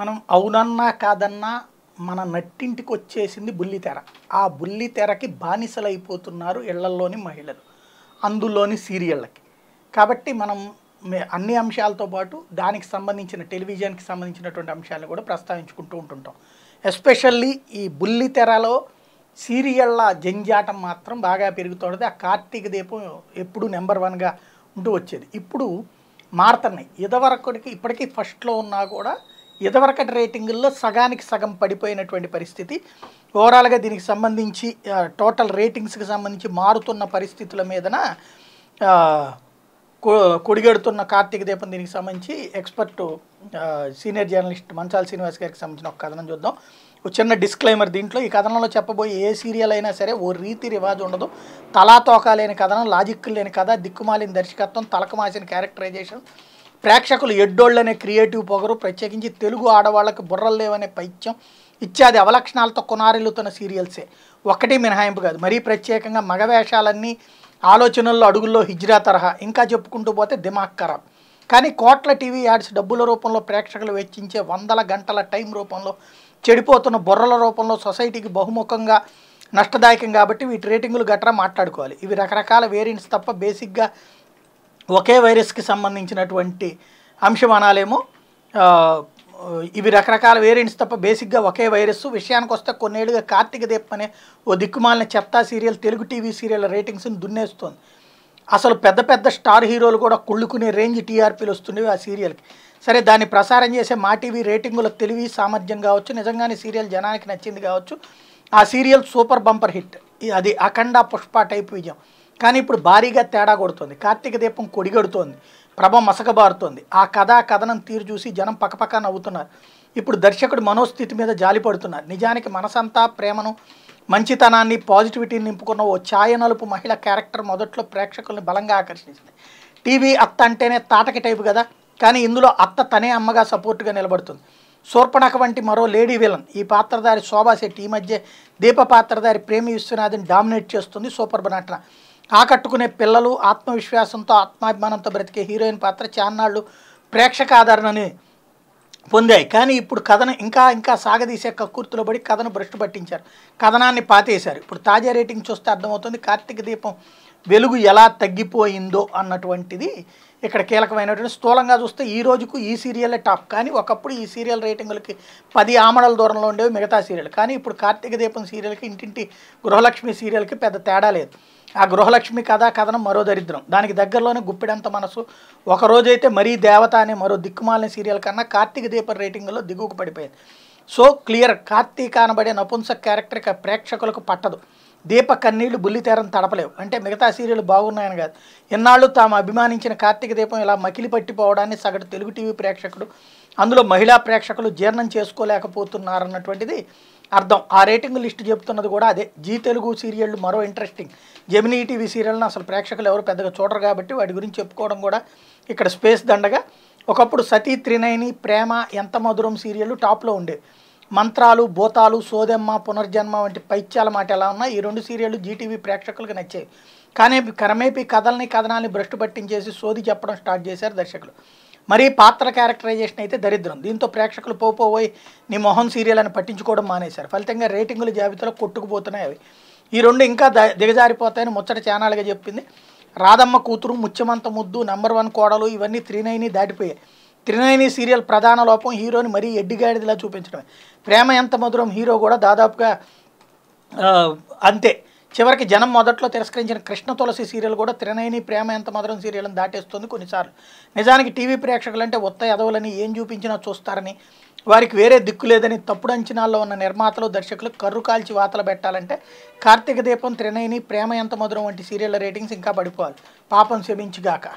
మనం అవునన్నా కాదన్నా మన నట్టింటికి వచ్చేసింది బుల్లితెర ఆ బుల్లితెరకి బానిసలైపోతున్నారు ఇళ్లలోని మహిళలు అందులోని సీరియళ్ళకి కాబట్టి మనం అన్ని అంశాలతో పాటు దానికి సంబంధించిన టెలివిజన్కి సంబంధించినటువంటి అంశాలను కూడా ప్రస్తావించుకుంటూ ఉంటుంటాం ఎస్పెషల్లీ ఈ బుల్లితెరలో సీరియళ్ళ జంజాటం మాత్రం బాగా పెరుగుతుంది ఆ కార్తీక దీపం ఎప్పుడు నెంబర్ వన్గా ఉంటూ వచ్చేది ఇప్పుడు మారుతున్నాయి ఇదివరకుడికి ఇప్పటికీ ఫస్ట్లో ఉన్నా కూడా ఇదివరకటి రేటింగుల్లో సగానికి సగం పడిపోయినటువంటి పరిస్థితి ఓవరాల్గా దీనికి సంబంధించి టోటల్ రేటింగ్స్కి సంబంధించి మారుతున్న పరిస్థితుల మీదన కొడిగడుతున్న కార్తీక దీపం దీనికి సంబంధించి expert senior journalist Manchala Srinivas గారికి సంబంధించిన ఒక కథనం చూద్దాం ఒక చిన్న డిస్క్లైమర్ దీంట్లో ఈ కథనంలో చెప్పబోయే ఏ సీరియల్ అయినా సరే ఓ రీతి రివాజు ఉండదు తలాతోక లేని కథనం లాజిక్ లేని కథ దిక్కుమాలిన దర్శకత్వం తలకమాసిన క్యారెక్టరైజేషన్ ప్రేక్షకులు ఎడ్డోళ్ళనే క్రియేటివ్ పొగరు ప్రత్యేకించి తెలుగు ఆడవాళ్ళకి బుర్రలు లేవనే పైత్యం ఇత్యాది అవలక్షణాలతో కొనారిల్లుతున్న సీరియల్సే ఒకటి మినహాయింపు కాదు మరీ ప్రత్యేకంగా మగవేషాలన్నీ ఆలోచనల్లో అడుగుల్లో హిజ్రా తరహా ఇంకా చెప్పుకుంటూ పోతే దిమాగ్ ఖరాబ్ కానీ కోట్ల టీవీ యాడ్స్ డబ్బుల రూపంలో ప్రేక్షకులు వెచ్చించే వందల గంటల టైం రూపంలో చెడిపోతున్న బుర్రల రూపంలో సొసైటీకి బహుముఖంగా నష్టదాయకం కాబట్టి వీటి రేటింగులు గట్రా మాట్లాడుకోవాలి ఇవి రకరకాల వేరియంట్స్ తప్ప బేసిక్గా ఒకే వైరస్కి సంబంధించినటువంటి అంశం అనాలేమో ఇవి రకరకాల వేరియంట్స్ తప్ప బేసిక్గా ఒకే వైరస్ విషయానికి వస్తే కొన్నేళ్ళుగా కార్తీక దీప్ అనే ఓ దిక్కుమాలిన చెత్తా సీరియల్ తెలుగు టీవీ సీరియల్ రేటింగ్స్ని దున్నేస్తోంది అసలు పెద్ద పెద్ద స్టార్ హీరోలు కూడా కుళ్ళుకునే రేంజ్ టీఆర్పీలు వస్తుండేవి ఆ సీరియల్కి సరే దాన్ని ప్రసారం చేసే మా టీవీ రేటింగుల తెలివి సామర్థ్యం కావచ్చు నిజంగానే సీరియల్ జనానికి నచ్చింది కావచ్చు ఆ సీరియల్ సూపర్ బంపర్ హిట్ అది అఖండ పుష్ప టైప్ విజయం కానీ ఇప్పుడు భారీగా తేడా కొడుతుంది కార్తీక దీపం కొడిగడుతోంది ప్రభ మసకబారుతోంది ఆ కథ కథనం తీరు చూసి జనం పక్కపక్క నవ్వుతున్నారు ఇప్పుడు దర్శకుడు మనోస్థితి మీద జాలి పడుతున్నారు నిజానికి మనసంతా ప్రేమను మంచితనాన్ని పాజిటివిటీని నింపుకున్న ఓ ఛాయనలుపు మహిళ క్యారెక్టర్ మొదట్లో ప్రేక్షకుల్ని బలంగా ఆకర్షించింది టీవీ అత్త అంటేనే తాటకి టైపు కదా కానీ ఇందులో అత్త తనే అమ్మగా సపోర్ట్గా నిలబడుతుంది శూర్పణఖ వంటి మరో లేడీ విలన్ ఈ పాత్రధారి శోభాశెట్టి ఈ మధ్య దీప పాత్రధారి ప్రేమి విశ్వనాథ్ని డామినేట్ చేస్తుంది సూపర్ బనాట్రా ఆకట్టుకునే పిల్లలు ఆత్మవిశ్వాసంతో ఆత్మాభిమానంతో బ్రతికే హీరోయిన్ పాత్ర చాన్నాళ్ళు ప్రేక్షక ఆదరణని పొందాయి కానీ ఇప్పుడు కథను ఇంకా ఇంకా సాగదీసే కక్కుర్తులో పడి కథను భ్రష్టు పట్టించారు కథనాన్ని పాతేశారు ఇప్పుడు తాజా రేటింగ్ చూస్తే అర్థమవుతుంది కార్తీక దీపం వెలుగు ఎలా తగ్గిపోయిందో అన్నటువంటిది ఇక్కడ కీలకమైనటువంటి స్థూలంగా చూస్తే ఈ రోజుకు ఈ సీరియలే టాప్ కానీ ఒకప్పుడు ఈ సీరియల్ రేటింగులకి పది ఆమడల దూరంలో ఉండేవి మిగతా సీరియల్ కానీ ఇప్పుడు కార్తీక దీపం సీరియల్కి ఇంటింటి గృహలక్ష్మి సీరియల్కి పెద్ద తేడా లేదు ఆ గృహలక్ష్మి కథా కథనం మరో దరిద్రం దానికి దగ్గరలోనే గుప్పిడంత మనసు ఒక రోజైతే మరీ దేవత అనే మరో దిక్కుమాలిన సీరియల్ కన్నా కార్తీక దీపం రేటింగ్లో దిగువకు పడిపోయింది సో క్లియర్ కార్తీక అనబడే నపుంసక్ క్యారెక్టర్ ప్రేక్షకులకు పట్టదు దీప కన్నీళ్లు బుల్లితేరని తడపలేవు అంటే మిగతా సీరియల్ బాగున్నాయని కాదు ఇన్నాళ్ళు తాము అభిమానించిన కార్తీక దీపం ఇలా మకిలి పట్టిపోవడాన్ని సగటు తెలుగు టీవీ ప్రేక్షకుడు అందులో మహిళా ప్రేక్షకులు జీర్ణం చేసుకోలేకపోతున్నారన్నటువంటిది అర్థం ఆ రేటింగ్ లిస్ట్ చెప్తున్నది కూడా అదే జీ తెలుగు సీరియళ్ళు మరో ఇంట్రెస్టింగ్ జెమినీ టీవీ సీరియల్ని అసలు ప్రేక్షకులు ఎవరు పెద్దగా చూడరు కాబట్టి వాటి గురించి చెప్పుకోవడం కూడా ఇక్కడ స్పేస్ దండగా ఒకప్పుడు సతీ త్రినయని ప్రేమ ఎంత మధురం సీరియళ్ళు టాప్లో ఉండే మంత్రాలు భూతాలు సోదెమ్మ పునర్జన్మ వంటి పైత్యాల మాట ఎలా ఉన్నా ఈ రెండు సీరియళ్ళు జీటీవీ ప్రేక్షకులకు నచ్చాయి కానీ కరమేపీ కథల్ని కథనాల్ని భ్రష్టు పట్టించేసి సోది చెప్పడం స్టార్ట్ చేశారు దర్శకులు మరీ పాత్ర క్యారెక్టరైజేషన్ అయితే దరిద్రం దీంతో ప్రేక్షకులు పోపోయి నీ మొహం సీరియల్ అని పట్టించుకోవడం మానేశారు ఫలితంగా రేటింగుల జాబితాలో కొట్టుకుపోతున్నాయి అవి ఈ రెండు ఇంకా ద దిగజారిపోతాయని ముచ్చట ఛానల్గా చెప్పింది రాధమ్మ కూతురు ముత్యమంత ముద్దు నంబర్ వన్ కోడలు ఇవన్నీ త్రినైని దాటిపోయాయి త్రినయని సీరియల్ ప్రధాన లోపం హీరోని మరీ ఎడ్డిగాడిదిలా చూపించడమే ప్రేమ ఎంత మధురం హీరో కూడా దాదాపుగా అంతే చివరికి జనం మొదట్లో తిరస్కరించిన కృష్ణ తులసి సీరియల్ కూడా త్రినయని ప్రేమ ఎంత మధురం సీరియల్ని దాటేస్తుంది కొన్నిసార్లు నిజానికి టీవీ ప్రేక్షకులంటే ఉత్త ఎదవులని ఏం చూపించినా చూస్తారని వారికి వేరే దిక్కు లేదని తప్పుడు అంచనాల్లో ఉన్న నిర్మాతలు దర్శకులు కర్రు కాల్చి వాతలు పెట్టాలంటే కార్తీక దీపం త్రినయని ప్రేమ ఎంత మధురం వంటి సీరియళ్ల రేటింగ్స్ ఇంకా పడిపోవాలి పాపం శమించిగాక